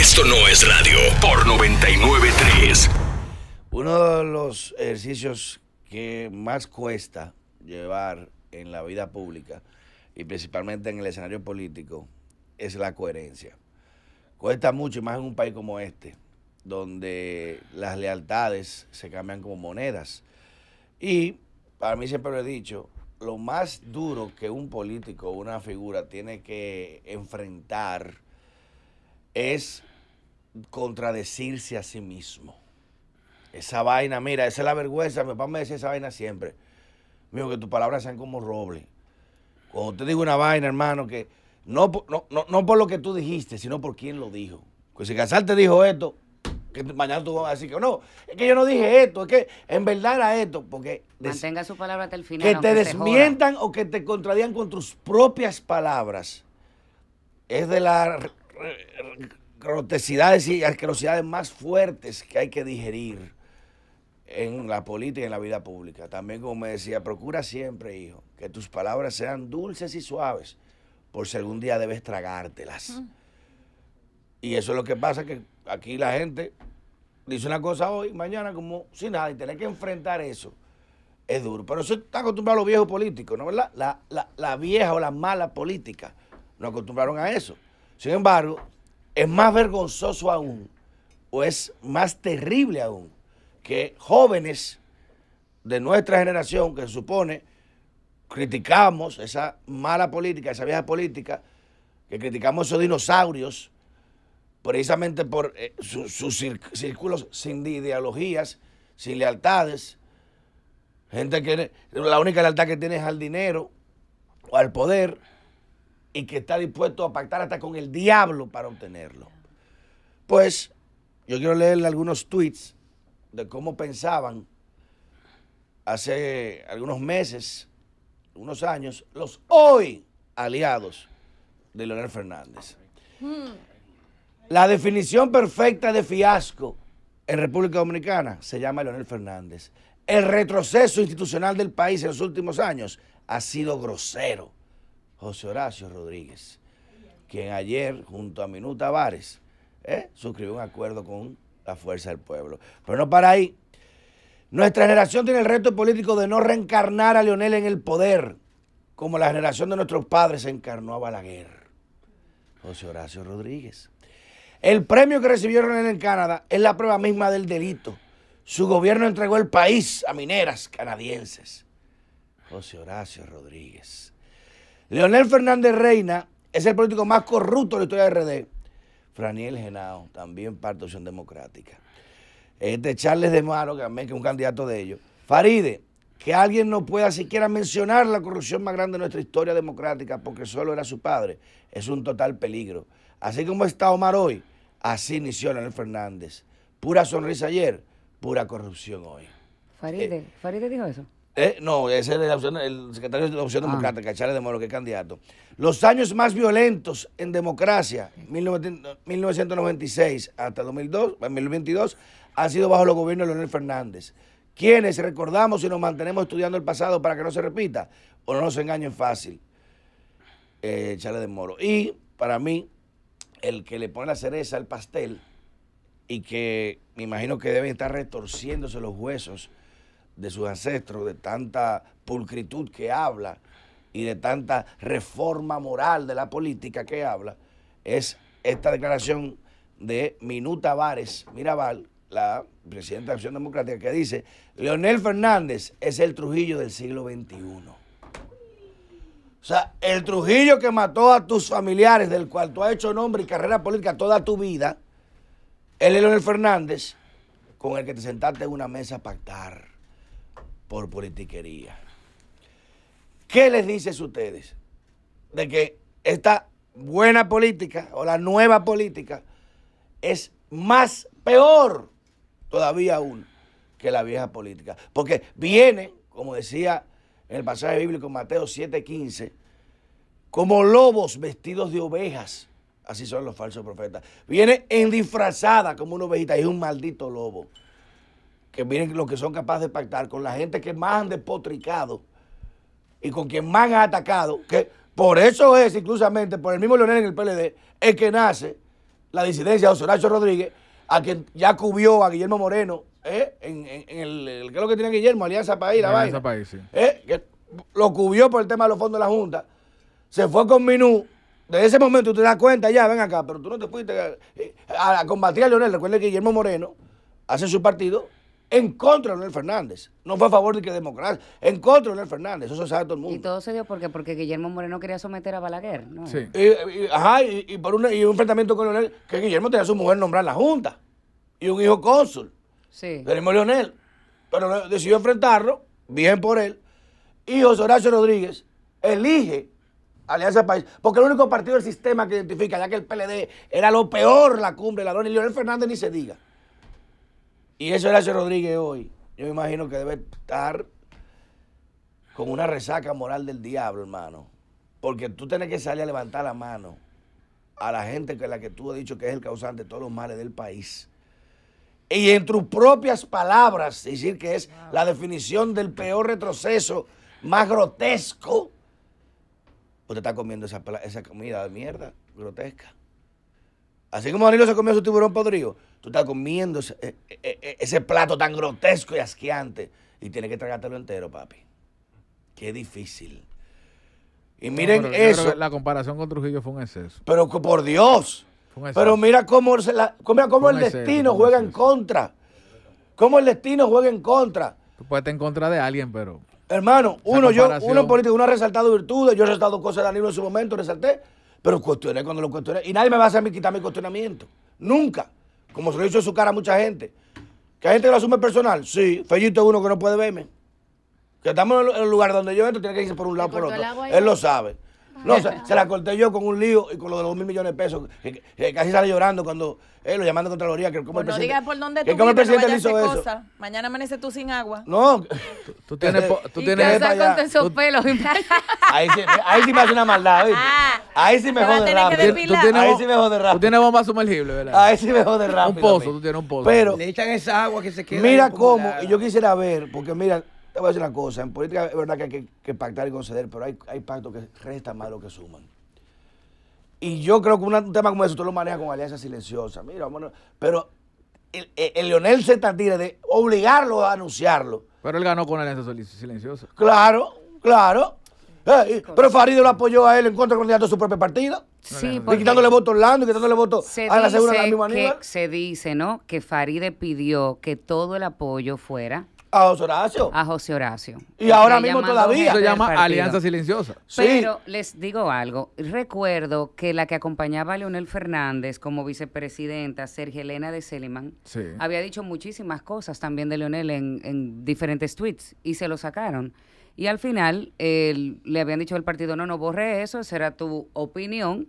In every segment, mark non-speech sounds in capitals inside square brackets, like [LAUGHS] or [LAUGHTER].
Esto no es radio por 993. Uno de los ejercicios que más cuesta llevar en la vida pública y principalmente en el escenario político es la coherencia. Cuesta mucho, más en un país como este, donde las lealtades se cambian como monedas. Y para mí siempre lo he dicho, lo más duro que un político o una figura tiene que enfrentar es contradecirse a sí mismo. Esa vaina, mira, esa es la vergüenza. Mi papá me decía esa vaina siempre. Mío, que tus palabras sean como roble. Cuando te digo una vaina, hermano, que no, no, no, por lo que tú dijiste, sino por quién lo dijo. Pues si Casal te dijo esto, que mañana tú vas a decir que no, es que yo no dije esto, es que en verdad era esto, porque... Mantenga su palabra hasta el final. Que te desmientan o que te contradigan con tus propias palabras. Es de la grotesidades y asquerosidades más fuertes que hay que digerir en la política y en la vida pública. También, como me decía, procura siempre, hijo, que tus palabras sean dulces y suaves, por si algún día debes tragártelas. Mm. Y eso es lo que pasa, que aquí la gente dice una cosa hoy, mañana como sin nada, y tener que enfrentar eso es duro. Pero eso está acostumbrado a los viejos políticos, ¿no verdad? La, la vieja o la mala política nos acostumbraron a eso. Sin embargo, es más vergonzoso aún, o es más terrible aún, que jóvenes de nuestra generación, que se supone criticamos esa mala política, esa vieja política, que criticamos esos dinosaurios, precisamente por eh, sus círculos sin ideologías, sin lealtades, gente que la única lealtad que tiene es al dinero o al poder y que está dispuesto a pactar hasta con el diablo para obtenerlo. Pues yo quiero leerle algunos tweets de cómo pensaban hace algunos meses, unos años, los hoy aliados de Leonel Fernández. Hmm. La definición perfecta de fiasco en República Dominicana se llama Leonel Fernández. El retroceso institucional del país en los últimos años ha sido grosero José Horacio Rodríguez, quien ayer, junto a Minuta Vares, ¿eh? suscribió un acuerdo con la Fuerza del Pueblo. Pero no para ahí. Nuestra generación tiene el reto político de no reencarnar a Leonel en el poder, como la generación de nuestros padres encarnó a Balaguer. José Horacio Rodríguez. El premio que recibió Leonel en Canadá es la prueba misma del delito. Su gobierno entregó el país a mineras canadienses. José Horacio Rodríguez. Leonel Fernández Reina es el político más corrupto de la historia de RD. Franiel Genao, también parte de Opción Democrática. Este Charles de Maro, que también es un candidato de ellos. Faride, que alguien no pueda siquiera mencionar la corrupción más grande de nuestra historia democrática porque solo era su padre, es un total peligro. Así como está Omar hoy, así inició Leonel Fernández. Pura sonrisa ayer, pura corrupción hoy. Faride, eh, Faride dijo eso. Eh, no, ese es el secretario de la opción ah. democrática, Charles de Moro, que es candidato. Los años más violentos en democracia, 1996 hasta 2002, 2022, han sido bajo los gobiernos de Leonel Fernández, quienes recordamos y nos mantenemos estudiando el pasado para que no se repita o no nos engañen fácil. Eh, de Moro. Y para mí, el que le pone la cereza al pastel y que me imagino que deben estar retorciéndose los huesos de sus ancestros, de tanta pulcritud que habla y de tanta reforma moral de la política que habla, es esta declaración de Minuta Vares Mirabal, la presidenta de Acción Democrática, que dice, Leonel Fernández es el Trujillo del siglo XXI. O sea, el Trujillo que mató a tus familiares, del cual tú has hecho nombre y carrera política toda tu vida, él es Leonel Fernández, con el que te sentaste en una mesa a pactar por politiquería. ¿Qué les dices ustedes? De que esta buena política o la nueva política es más peor todavía aún que la vieja política. Porque viene, como decía en el pasaje bíblico Mateo 7:15, como lobos vestidos de ovejas. Así son los falsos profetas. Viene en disfrazada como una ovejita y es un maldito lobo que miren lo que son capaces de pactar con la gente que más han despotricado y con quien más han atacado, que por eso es, inclusamente, por el mismo Leonel en el PLD, es que nace la disidencia de Osoracho Rodríguez, a quien ya cubrió a Guillermo Moreno, ¿eh? en, el, el, lo que tiene Guillermo? Alianza País, la Alianza País, sí. ¿Eh? que lo cubrió por el tema de los fondos de la Junta, se fue con Minú, de ese momento tú te das cuenta, ya, ven acá, pero tú no te fuiste a, combatir a Leonel, recuerde que Guillermo Moreno hace su partido en contra de Leonel Fernández. No fue a favor de que democracia, en contra de Leonel Fernández. Eso sabe todo el mundo. Y todo se dio porque, porque Guillermo Moreno quería someter a Balaguer, ¿no? Sí. ajá, y, por un enfrentamiento con Leonel, que Guillermo tenía a su mujer nombrar la Junta y un hijo cónsul. Sí. Tenemos Leonel. Pero decidió enfrentarlo, bien por él. Y José Horacio Rodríguez elige Alianza País, porque el único partido del sistema que identifica, ya que el PLD era lo peor, la cumbre, la y Leonel Fernández ni se diga. Y eso hace Rodríguez hoy, yo me imagino que debe estar con una resaca moral del diablo, hermano. Porque tú tienes que salir a levantar la mano a la gente que la que tú has dicho que es el causante de todos los males del país. Y en tus propias palabras decir que es la definición del peor retroceso más grotesco. Usted está comiendo esa, esa comida de mierda grotesca. Así como Danilo se comió su tiburón podrido, tú estás comiendo eh, eh, eh, ese, plato tan grotesco y asqueante y tienes que tragártelo entero, papi. Qué difícil. Y miren eso. la comparación con Trujillo fue un exceso. Pero por Dios. Pero mira cómo, se la, cómo el destino juega en contra. Cómo el destino juega en contra. Tú puedes estar en contra de alguien, pero. Hermano, uno, yo, uno político, uno ha resaltado virtudes, yo he resaltado cosas de Danilo en su momento, resalté. Pero cuestioné cuando lo cuestioné. Y nadie me va a hacer quitar mi cuestionamiento. Nunca. Como se lo hizo en su cara a mucha gente. ¿Que hay gente que lo asume personal? Sí. Fellito es uno que no puede verme. Que estamos en el lugar donde yo entro, tiene que irse por un lado por otro. Él lo sabe. No, se, la corté yo con un lío y con lo de los mil millones de pesos. casi sale llorando cuando él eh, lo llaman de Contraloría. Que como pues el no digas por dónde tú como el presidente hizo eso. Mañana amanece tú sin agua. No. Tú tienes... Tú tienes este, con esos pelos. [LAUGHS] ahí, sí, ahí sí me hace una maldad, ¿viste? Ah, ahí sí me jode rápido. Tú, tienes, ahí sí me jode rápido. Tú tienes bomba sumergible, ¿verdad? Ahí sí me jode rápido. Un pozo, tú tienes un pozo. Pero... Le echan esa agua que se queda... Mira cómo, y yo quisiera ver, porque mira, voy a decir una cosa, en política es verdad que hay que, pactar y conceder, pero hay, hay pactos que restan más de lo que suman. Y yo creo que un tema como eso tú lo manejas con alianza silenciosa. Mira, Pero el, el, Leonel se tira de obligarlo a anunciarlo. Pero él ganó con alianza silenciosa. Claro, claro. Eh, pero Farideh lo apoyó a él en contra del candidato de su propio partido. Sí, y quitándole voto a Orlando quitándole voto a la segunda de la misma Se dice, ¿no? Que Faride pidió que todo el apoyo fuera a José Horacio. A José Horacio. Y ahora mismo todavía. Se llama Alianza Silenciosa. Pero les digo algo. Recuerdo que la que acompañaba a Leonel Fernández como vicepresidenta, Sergio Elena de Selimán, había dicho muchísimas cosas también de Leonel en, diferentes tweets y se lo sacaron. Y al final le habían dicho al partido, no, no borre eso, será tu opinión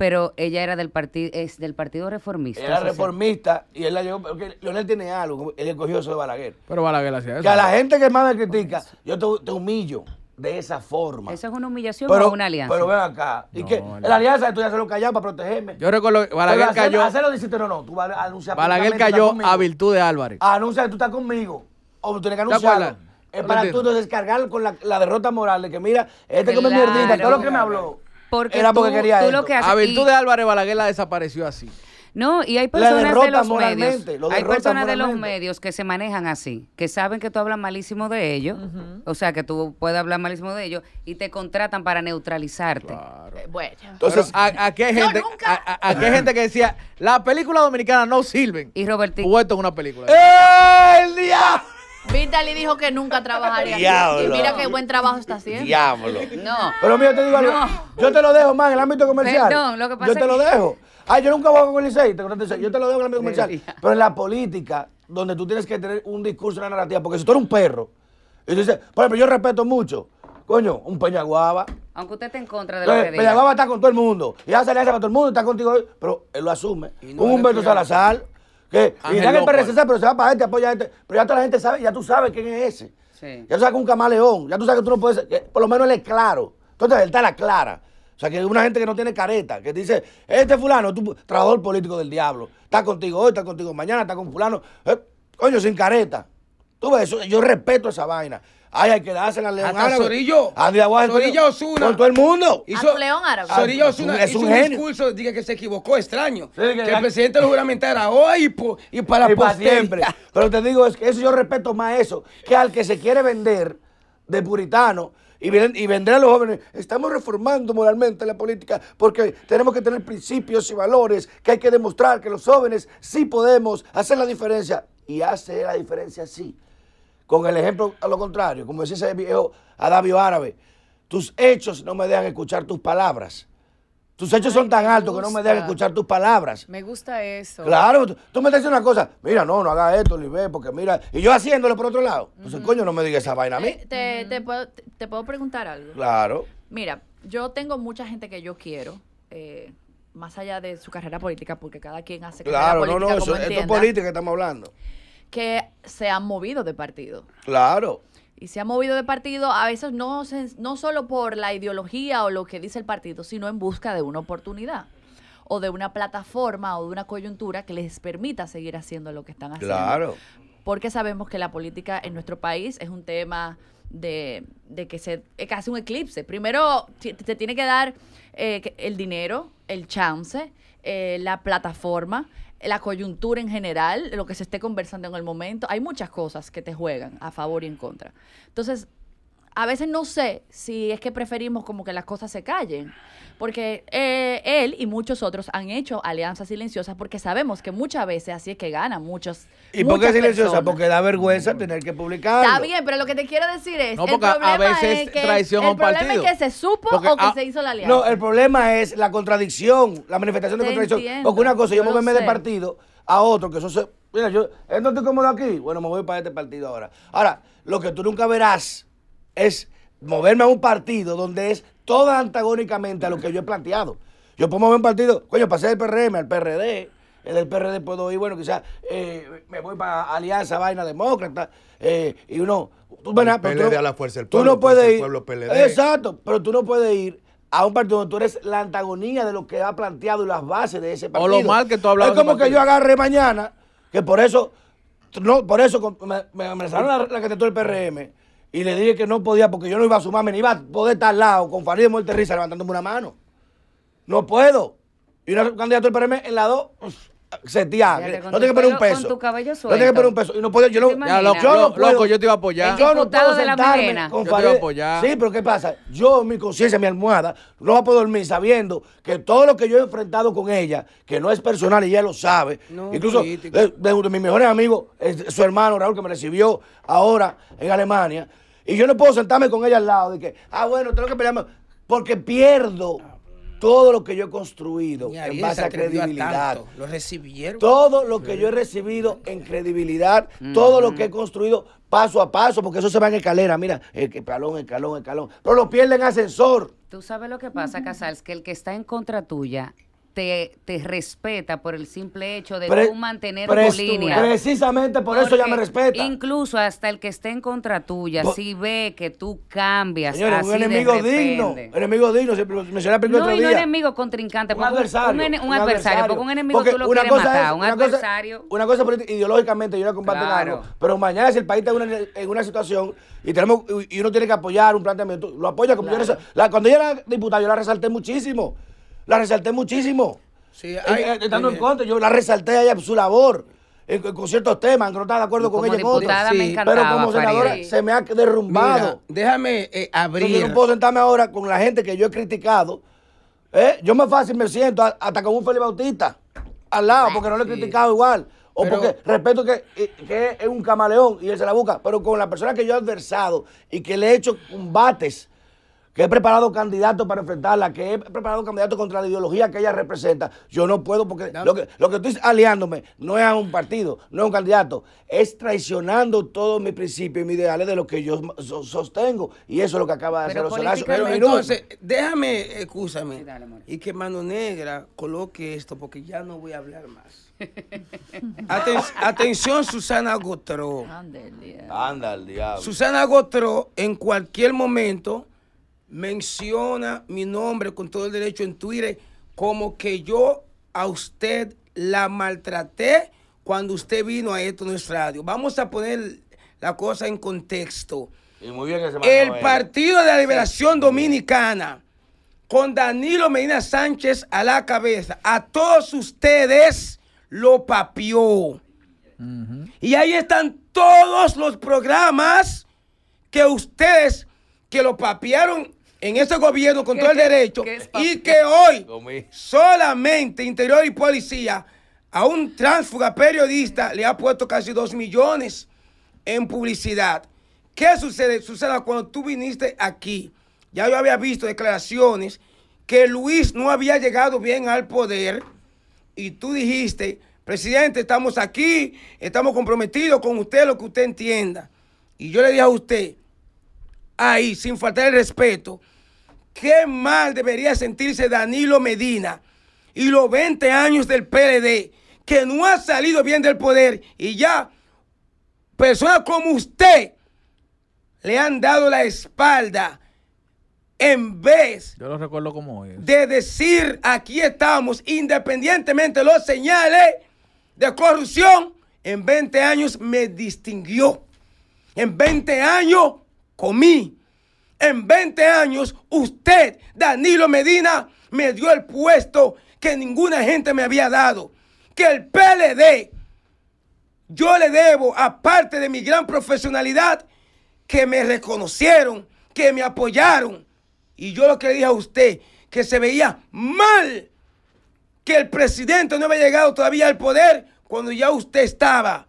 pero ella era del partido es del partido reformista. Era reformista y él la llevó Leonel tiene algo, él escogió eso de Balaguer. Pero Balaguer hacía eso. Que a la gente que más me critica, yo te, humillo de esa forma. esa es una humillación pero, o una alianza. Pero ven acá. y la alianza tú ya se lo callaste para protegerme. Yo recuerdo que Balaguer pero cayó. Hacerlo dijiste, no, no. Tú vas a anunciar Balaguer cayó a virtud de Álvarez. Anuncia que tú estás conmigo. O tú tienes que anunciarlo. Es para tú descargar con la, derrota moral de que mira, este claro, me mierdita, todo lo que me habló. Porque Era quería Lo que haces, A virtud de Álvarez Balaguer la desapareció así. No, y hay personas de los medios. hay personas de los medios que se manejan así, que saben que tú hablas malísimo de ellos, o sea, que tú puedes hablar malísimo de ellos y te contratan para neutralizarte. Eh, bueno. Entonces, a aquí hay gente, a, gente que decía, la película dominicana no sirven. Y Robertito. Puesto en una película. ¡El día Vitaly dijo que nunca trabajaría. Diablo. Y mira qué buen trabajo está haciendo. Diablo. No. Pero mira, te digo algo. Yo te lo dejo más en el ámbito comercial. Perdón, eh, lo que pasa Yo te lo dejo. Ay, yo nunca voy con el Licey, yo te lo dejo en el ámbito comercial. Pero en la política, donde tú tienes que tener un discurso, una narrativa, porque si tú eres un perro, y tú dices, por ejemplo, yo respeto mucho, coño, un peñaguaba. Aunque usted esté en contra de lo que diga. Peñaguaba está con todo el mundo. Y hace alianza para todo el mundo, está contigo pero él lo asume. un Humberto Salazar que irán el PRC, pero se va para gente apoya a este. Pero ya toda la gente sabe, ya tú sabes quién es ese. Ya tú sabes que un camaleón, ya tú sabes que tú no puedes. por lo menos él es claro. Entonces él está la clara. O sea, que una gente que no tiene careta, que dice, este fulano, tu trabajador político del diablo, está contigo hoy, está contigo mañana, está con fulano, eh, coño, sin careta. Tú ves, eso, yo respeto esa vaina. Ay, hay que darse a León Sorillo. Osuna. Con todo el mundo. Hizo, León Árabe. Ah, Sorilla Osuna es un un, discurso diga que se equivocó, extraño. que, el presidente lo [LAUGHS] juramentara hoy y, para siempre. Pero te digo, es que eso yo respeto más eso que al que se quiere vender de puritano y, vender y a los jóvenes. Estamos reformando moralmente la política porque tenemos que tener principios y valores que hay que demostrar que los jóvenes sí podemos hacer la diferencia. Y hace la diferencia sí con el ejemplo a lo contrario, como decía ese viejo adavio árabe, tus hechos no me dejan escuchar tus palabras. Tus hechos son tan altos que no me dejan escuchar tus palabras. Me gusta eso. Claro, tú, me me diciendo una cosa, mira, no, no haga esto, libé porque mira, y yo haciéndolo por otro lado. Entonces, coño, no me digas esa vaina a mí. Eh, te, puedo, preguntar algo. Claro. Mira, yo tengo mucha gente que yo quiero. Eh, más allá de su carrera política, porque cada quien hace claro, carrera política. Claro, no, no, eso, es política que estamos hablando que se han movido de partido. Claro. Y se han movido de partido a veces no, no solo por la ideología o lo que dice el partido, sino en busca de una oportunidad o de una plataforma o de una coyuntura que les permita seguir haciendo lo que están haciendo. Claro. Porque sabemos que la política en nuestro país es un tema de, de que se es un eclipse. Primero te tiene que dar eh, el dinero, el chance, eh, la plataforma, la coyuntura en general, lo que se esté conversando en el momento. Hay muchas cosas que te juegan a favor y en contra. Entonces, a veces no sé si es que preferimos como que las cosas se callen, porque eh, él y muchos otros han hecho alianzas silenciosas porque sabemos que muchas veces así es que ganan muchos. ¿Y por qué silenciosa? Porque da vergüenza tener que publicar. Está bien, pero lo que te quiero decir es, no, el a veces es traición el problema partido. es que se supo o que se hizo la alianza. No, el problema es la contradicción, la manifestación de contradicción. porque una cosa, yo me voy de partido a otro, que eso se... Mira, yo, ¿no estoy cómodo aquí? Bueno, me voy para este partido ahora. Ahora, lo que tú nunca verás es moverme a un partido donde es toda antagónicamente a lo que yo he planteado. Yo puedo mover un partido, coño, pasé del PRM al PRD, el del PRD puedo ir, bueno, quizás eh, me voy para Alianza Vaina Demócrata, eh, y uno... Tú, a la fuerza del pueblo, tú no pues, puedes ir, Exacto, pero tú no puedes ir a un partido donde tú eres la antagonía de lo que ha planteado y las bases de ese partido. O lo mal que tú Es como que yo agarre mañana, que por eso, no, por eso me, me, la, te del PRM y le dije que no podía porque yo no iba a sumarme, ni iba a poder estar al lado con Farid de Muerte levantándome una mano. No puedo. Y una candidatura del PRM en la 2 sentía, No tiene que poner un peso. No tiene que poner un peso. Y no puedo, yo, no, Loco, yo te iba a apoyar. Yo no puedo sentarme con Yo te a apoyar. Sí, pero ¿qué pasa? Yo, mi conciencia, mi almohada, no va a poder dormir sabiendo que todo lo que yo he enfrentado con ella, que no es personal y ella lo sabe. Incluso eh, de, de, mis mejores amigos, su hermano Raúl, que me recibió ahora en Alemania. Y yo no puedo sentarme con ella al lado de que, ah, bueno, tengo que pelearme. Porque pierdo todo lo que yo he construido en base a credibilidad. lo recibieron. Todo lo que yo he recibido en credibilidad, mm. todo lo que he construido paso a paso, porque eso se va en escalera, mira, el escalón, escalón, escalón. Pero lo pierden en ascensor. Tú sabes lo que pasa, Casals, que el que está en contra tuya te, te respeta por el simple hecho de tú mantener tu línea. Precisamente por eso ya me respeta. Incluso hasta el que esté en contra tuya, si ve que tú cambias. un enemigo digno, digno. Enemigo digno, Me no, otro No, un enemigo contrincante. Un adversario. Un, adversario, porque un enemigo tú lo una quieres cosa matar. una Cosa, una cosa ideológicamente yo no comparto Nada, pero mañana si el país está en una, en una, situación y tenemos y uno tiene que apoyar un planteamiento, lo apoya. cuando ella era diputada, yo la resalté muchísimo la resalté muchísimo. Sí, estando en contra, yo la resalté a su labor. Eh, con ciertos temas, no estaba de acuerdo con ella con otros. Sí, pero como senadora se me ha derrumbado. déjame abrir. Eh, yo no puedo sentarme ahora con la gente que yo he criticado. Eh, yo más fácil me siento hasta con un Felipe Bautista al lado, porque no lo he criticado igual. O porque respeto que, que es un camaleón y él se la busca. Pero con la persona que yo he adversado y que le he hecho combates que he preparado candidatos para enfrentarla, que he preparado candidatos contra la ideología que ella representa, yo no puedo porque lo que, lo que estoy aliándome no es a un partido, no es un candidato, es traicionando todos mis principios y mis ideales de lo que yo sostengo. Y eso es lo que acaba de hacer Pero entonces, déjame, escúchame, y que Mano Negra coloque esto porque ya no voy a hablar más. [LAUGHS] atención, Susana Gotró. Anda el diablo. Susana Gotró en cualquier momento menciona mi nombre con todo el derecho en Twitter como que yo a usted la maltraté cuando usted vino a esto en nuestra radio. Vamos a poner la cosa en contexto. el Partido de la Liberación Dominicana, con Danilo Medina Sánchez a la cabeza, a todos ustedes lo papió. Y ahí están todos los programas que ustedes que lo papiaron en ese gobierno con todo el derecho y que hoy solamente Interior y Policía a un tránsfuga periodista le ha puesto casi dos millones en publicidad. ¿Qué sucede? Sucede cuando tú viniste aquí. Ya yo había visto declaraciones que Luis no había llegado bien al poder y tú dijiste, presidente, estamos aquí, estamos comprometidos con usted, lo que usted entienda. Y yo le dije a usted, ahí sin faltar el respeto, qué mal debería sentirse Danilo Medina y los 20 años del PLD, que no ha salido bien del poder y ya personas como usted le han dado la espalda en vez Yo lo recuerdo como de decir aquí estamos, independientemente de los señales de corrupción, en 20 años me distinguió. En 20 años comí. En 20 años, usted, Danilo Medina, me dio el puesto que ninguna gente me había dado. Que el PLD, yo le debo, aparte de mi gran profesionalidad, que me reconocieron, que me apoyaron. Y yo lo que le dije a usted, que se veía mal que el presidente no había llegado todavía al poder cuando ya usted estaba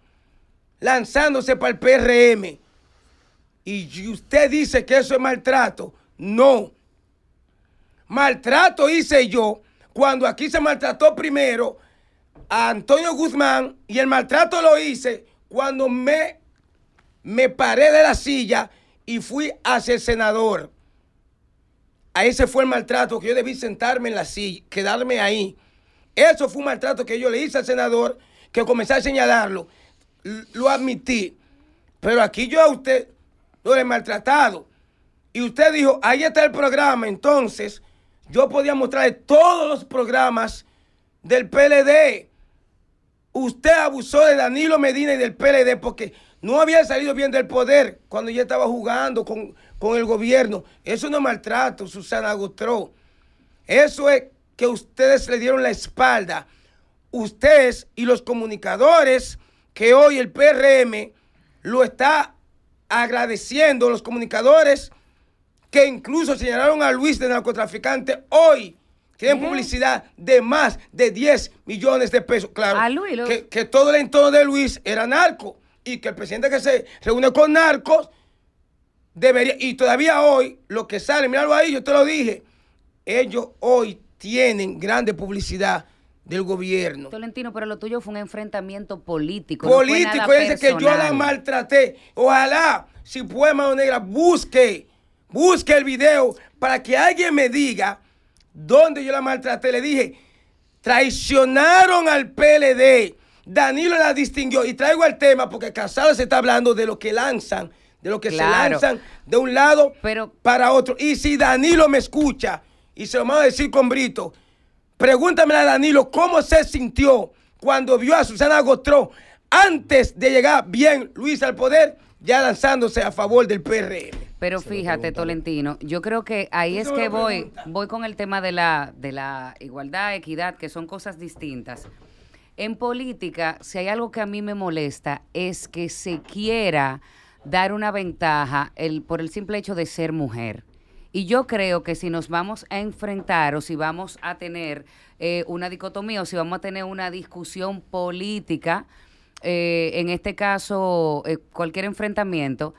lanzándose para el PRM y usted dice que eso es maltrato. No. Maltrato hice yo cuando aquí se maltrató primero a Antonio Guzmán y el maltrato lo hice cuando me, me paré de la silla y fui hacia el senador. A ese fue el maltrato que yo debí sentarme en la silla, quedarme ahí. Eso fue un maltrato que yo le hice al senador, que comencé a señalarlo. Lo admití. Pero aquí yo a usted le he maltratado. Y usted dijo, ahí está el programa, entonces yo podía mostrar todos los programas del PLD. Usted abusó de Danilo Medina y del PLD porque no había salido bien del poder cuando ya estaba jugando con, el gobierno. Eso no es maltrato, Susana gotró Eso es que ustedes le dieron la espalda. Ustedes y los comunicadores que hoy el PRM lo está agradeciendo a los comunicadores que incluso señalaron a Luis de narcotraficante hoy. Tienen publicidad de más de 10 millones de pesos. Claro, que, que, todo el entorno de Luis era narco y que el presidente que se reúne con narcos debería... Y todavía hoy, lo que sale, míralo ahí, yo te lo dije, ellos hoy tienen grande publicidad del gobierno. Tolentino, pero lo tuyo fue un enfrentamiento político. Político, no que yo la maltraté. Ojalá, si puede, mano negra, busque, busque el video para que alguien me diga dónde yo la maltraté. Le dije, traicionaron al PLD. Danilo la distinguió. Y traigo el tema porque Casado se está hablando de lo que lanzan, de lo que se lanzan de un lado para otro. Y si Danilo me escucha, y se lo vamos a decir con Brito, Pregúntame a Danilo cómo se sintió cuando vio a Susana Gotró antes de llegar bien Luis al poder, ya lanzándose a favor del PRM. Pero fíjate, ¿eh? Tolentino, yo creo que ahí es que voy, voy con el tema de la, igualdad, equidad, que son cosas distintas. En política, si hay algo que a mí me molesta, es que se quiera dar una ventaja el, por el simple hecho de ser mujer. Y yo creo que si nos vamos a enfrentar o si vamos a tener eh, una dicotomía o si vamos a tener una discusión política, eh, en este caso, eh, cualquier enfrentamiento,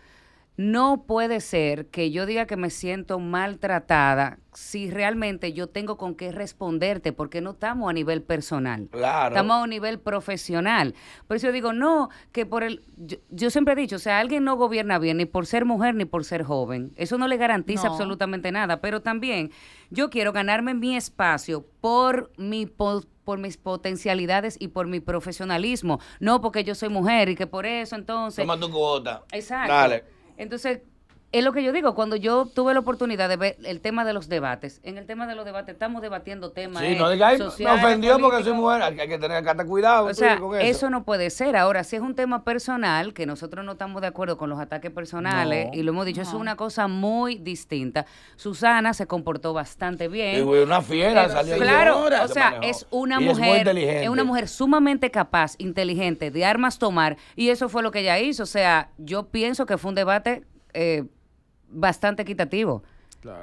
no puede ser que yo diga que me siento maltratada si realmente yo tengo con qué responderte, porque no estamos a nivel personal. Claro. Estamos a nivel profesional. Por eso yo digo, no, que por el. Yo, siempre he dicho, o sea, alguien no gobierna bien ni por ser mujer ni por ser joven. Eso no le garantiza absolutamente nada. Pero también yo quiero ganarme mi espacio por mi por mis potencialidades y por mi profesionalismo, no porque yo soy mujer y que por eso entonces... tu cuota. Exacto. Entonces, es lo que yo digo, cuando yo tuve la oportunidad de ver el tema de los debates, en el tema de los debates estamos debatiendo temas. Sí, eh, no digas, me ofendió porque soy mujer, hay que tener acá cuidado. eso. no puede ser. Ahora, si es un tema personal, que nosotros no estamos de acuerdo con los ataques personales, y lo hemos dicho, es una cosa muy distinta. Susana se comportó bastante bien. Y una fiera pero, salió Claro, o sea, es una mujer, una mujer sumamente capaz, inteligente, de armas tomar, y eso fue lo que ella hizo. O sea, yo pienso que fue un debate. Eh, bastante equitativo.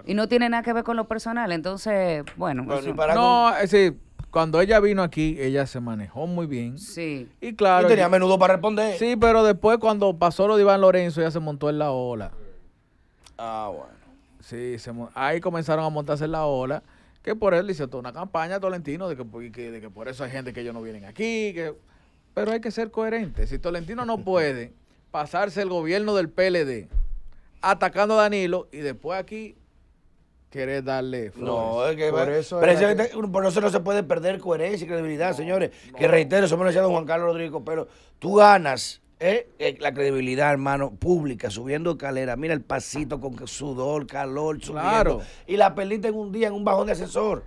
Y no tiene nada que ver con lo personal. Entonces, bueno. no, es decir, cuando ella vino aquí, ella se manejó muy bien. Sí. Y claro. tenía menudo para responder. Sí, pero después, cuando pasó lo de Iván Lorenzo, ella se montó en la ola. Ah, bueno. Sí, ahí comenzaron a montarse en la ola. Que por él hizo toda una campaña a Tolentino de que, de que por eso hay gente que ellos no vienen aquí. Que, pero hay que ser coherente. Si Tolentino no puede [LAUGHS] pasarse el gobierno del PLD atacando a Danilo y después aquí querer darle flores. No, es que por eso, por eso no se puede perder coherencia y credibilidad, señores. Que reitero, somos don Juan Carlos Rodrigo pero tú ganas ¿eh? Eh, la credibilidad, hermano, pública, subiendo escalera. Mira el pasito con sudor, calor, subiendo. Y la pelita en un día en un bajón de asesor.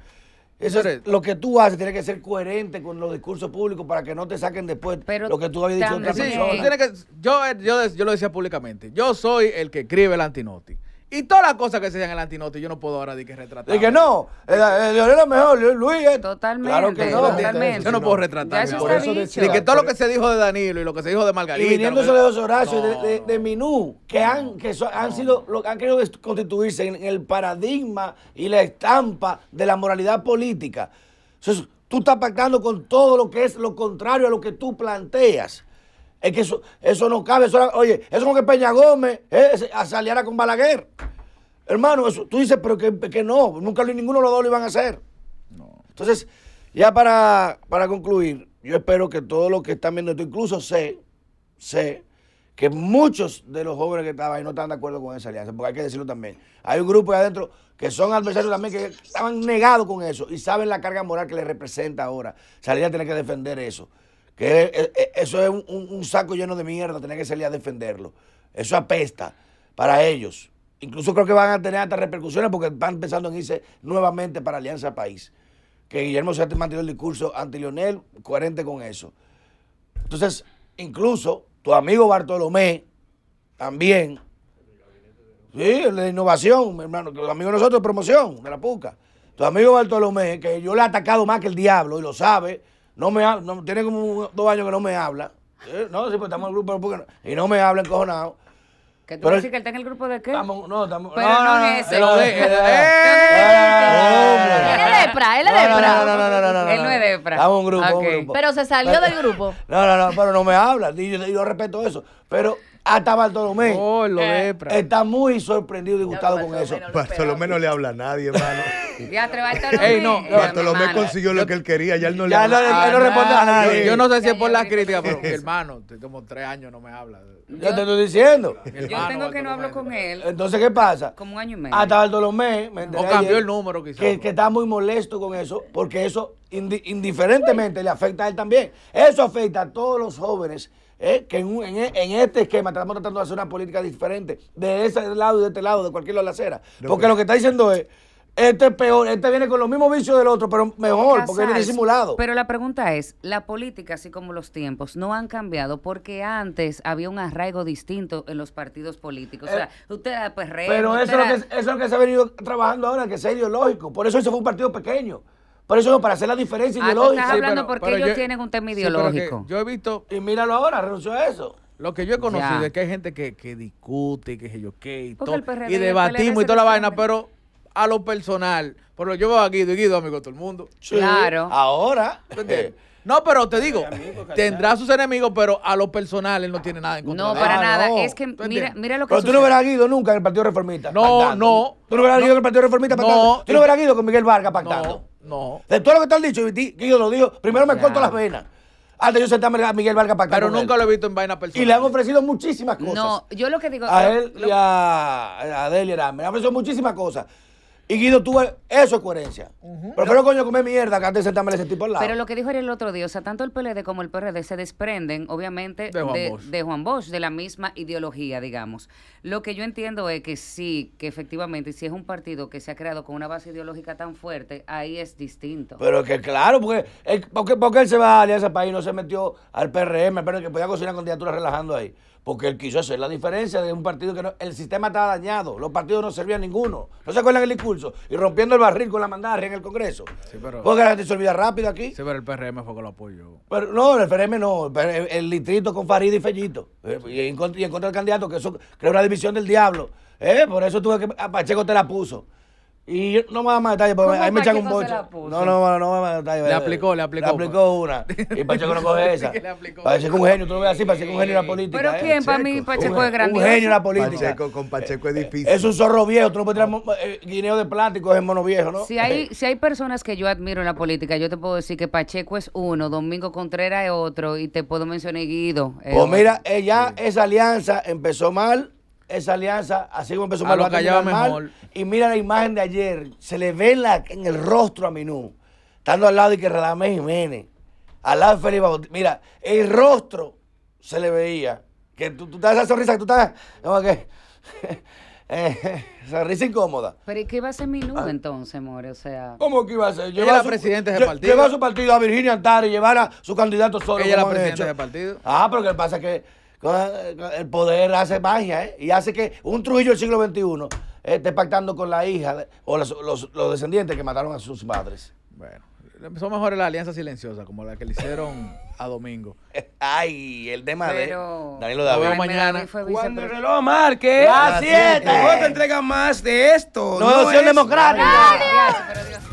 Eso es lo que tú haces, tiene que ser coherente con los discursos públicos para que no te saquen después lo que tú habías dicho a otra persona. yo, yo, lo decía públicamente. Yo soy el que escribe el antinoti. Y todas las cosas que se en el antinote, yo no puedo ahora decir que retratar. Y que no, eh, eh, eh, Leonel es mejor, Luis Totalmente. Claro que no, totalmente. Yo no puedo retratar. Eso que todo lo e- que se dijo de Danilo y lo que se dijo de Margarita. Y viniéndose de los Horacio, de, Minú, que han, que han sido, lo, han querido constituirse en, el paradigma y la estampa de la moralidad política. tú estás pactando con todo lo que es lo contrario a lo que tú planteas. Es que eso, eso no cabe. oye, eso con que Peña Gómez eh, se con Balaguer. Hermano, eso, tú dices, pero que, no, nunca ninguno de los dos lo iban a hacer. Entonces, ya para, concluir, yo espero que todos los que están viendo esto, incluso sé, sé que muchos de los jóvenes que estaban ahí no están de acuerdo con esa alianza, porque hay que decirlo también. Hay un grupo ahí adentro que son adversarios también que estaban negados con eso y saben la carga moral que les representa ahora. Salida a tener que defender eso. Que eso es un, saco lleno de mierda, tener que salir a defenderlo. Eso apesta para ellos. Incluso creo que van a tener hasta repercusiones porque van pensando en irse nuevamente para Alianza País. Que Guillermo se ha el discurso anti Lionel coherente con eso. Entonces, incluso tu amigo Bartolomé, también. Sí, la innovación, mi hermano, los amigos de nosotros promoción, de la puca. Tu amigo Bartolomé, que yo le he atacado más que el diablo y lo sabe, no me habla, no, tiene como dos años que no me habla. ¿Eh? No, sí, pues estamos en el grupo, porque no? y no me habla encojonado. ¿Que tú decís que él está en el grupo de qué? Estamos, no, estamos. Pero no, no, no es ese. Él es de él es lepra. No, no, no, no, no, Él no es Pra Estamos en un grupo, grupo. Pero se salió del grupo. [LAUGHS] No, no, no, pero no me habla. Y yo, respeto eso. Pero hasta Bartolomé. Oh, lo lepra. Eh. Está muy sorprendido y disgustado con eso. Bartolomé no le habla a nadie, hermano. [LAUGHS] Bartolomé. Ey, no, Bartolomé consiguió lo que él quería, ya él no le no, no ah, responde a nadie. Yo no sé si es por la crítica, pero mi hermano, tengo como tres años no me habla. Yo, te estoy diciendo. Yo tengo que no hablo con él. Entonces, ¿qué pasa? Como un año y medio. Hasta Bartolomé, O cambió el número, quizás. Que, que, está muy molesto con eso, porque eso indiferentemente le afecta a él también. Eso afecta a todos los jóvenes eh, que en, e, en, este esquema estamos tratando de hacer una política diferente de ese lado y de este lado, de cualquier lado de la acera. Porque lo que está diciendo es este es peor, este viene con los mismos vicios del otro, pero mejor, porque viene disimulado. Pero la pregunta es, la política, así como los tiempos, no han cambiado porque antes había un arraigo distinto en los partidos políticos. o sea, eh, usted era pues Pero eso, Es lo que, es lo que se ha venido trabajando ahora, que es ideológico. Por eso eso fue un partido pequeño. Por eso, para hacer la diferencia ah, ideológica. Estás hablando porque ellos tienen un tema ideológico. yo he visto... Y míralo ahora, renunció a eso. Lo que yo he conocido es que hay gente que, que discute, que se yo qué, y, todo, y debatimos y toda la vaina, pero a lo personal, por lo yo veo a Guido y Guido, amigo de todo el mundo. Claro. Ahora. Eh, no, pero te digo, tendrá sus enemigos, pero a lo personal él no tiene nada en contra. No, de para nada. Ah, es que mira, mira lo que. Pero tú no verás a Guido nunca en el Partido Reformista. No, no. Tú no verás a Guido en el Partido Reformista. Pactando. No. Tú no verás a Guido con Miguel Vargas pactando. No. De todo lo que te han dicho, Guido lo dijo, primero me corto las venas antes yo sentarme a Miguel Vargas pactando Pero nunca lo he visto en vaina personal. Y le han ofrecido muchísimas cosas. No, yo lo que digo. A él y a, a era me han ofrecido muchísimas cosas. Y Guido, tú, eso es coherencia. Pero pero coño, come mierda que antes se en ese tipo al lado. Pero lo que dijo el otro día, o sea, tanto el PLD como el PRD se desprenden, obviamente, de Juan, Bosch. De, la misma ideología, digamos. Lo que yo entiendo es que sí, que efectivamente, si es un partido que se ha creado con una base ideológica tan fuerte, ahí es distinto. Pero que claro, porque, porque, porque él se va a ese País, no se metió al PRM, pero que podía cocinar con candidatura relajando ahí porque él quiso hacer la diferencia de un partido que no, el sistema estaba dañado, los partidos no servían a ninguno. ¿No se acuerdan el discurso? Y rompiendo el barril con la mandarria en el Congreso. Sí, pero, porque la gente se olvida rápido aquí. Sí, pero el PRM fue que lo apoyó. Pero no, el PRM no, el, litrito con Farid y Fellito. Eh, y en, contra, y del candidato, que eso creó una división del diablo. ¿Eh? Por eso tuve que. A Pacheco te la puso. Y no me da más detalles, porque ahí me echan un boche. No, no, no, no me da más detalles. Le aplicó, le aplicó. Le aplicó una. [LAUGHS] Y Pacheco no coge [LAUGHS] esa. Pacheco es un genio, tú lo ves así, Pacheco es un genio en la política. Pero ¿eh? ¿quién? Para mí Pacheco es grande Un genio en la política. con Pacheco es eh, difícil. Es un zorro viejo, tú no puedes tirar eh, guineo de plástico, es mono viejo, ¿no? Si hay, si hay personas que yo admiro en la política, yo te puedo decir que Pacheco es uno, Domingo Contreras es otro, y te puedo mencionar Guido. Pues mira, ya esa alianza empezó mal esa alianza, así como empezó a lo callado Y mira la imagen de ayer, se le ve en, la, en el rostro a Minú, estando al lado de que Radamés Jiménez, al lado de Felipe Bautista. Mira, el rostro se le veía. Que tú, tú estás esa sonrisa que tú estás. ¿Cómo que. [LAUGHS] Eh, sonrisa incómoda. Pero qué iba a ser Minú ah. entonces, More? O sea. ¿Cómo que iba a ser? Llevar a su, presidente del partido. Llevar a su partido a Virginia Antares, llevar a su candidato solo. Ella la presidenta del partido. Ah, pero que pasa? Que el poder hace magia, ¿eh? Y hace que un Trujillo del siglo XXI esté pactando con la hija o los, los, los descendientes que mataron a sus madres. Bueno, son mejores la alianza silenciosa como la que le hicieron a Domingo. [LAUGHS] Ay, el tema de Danilo David. mañana. Cuando el reloj marque a las 7. No te entregan más de esto. No, es democrática. Gracias,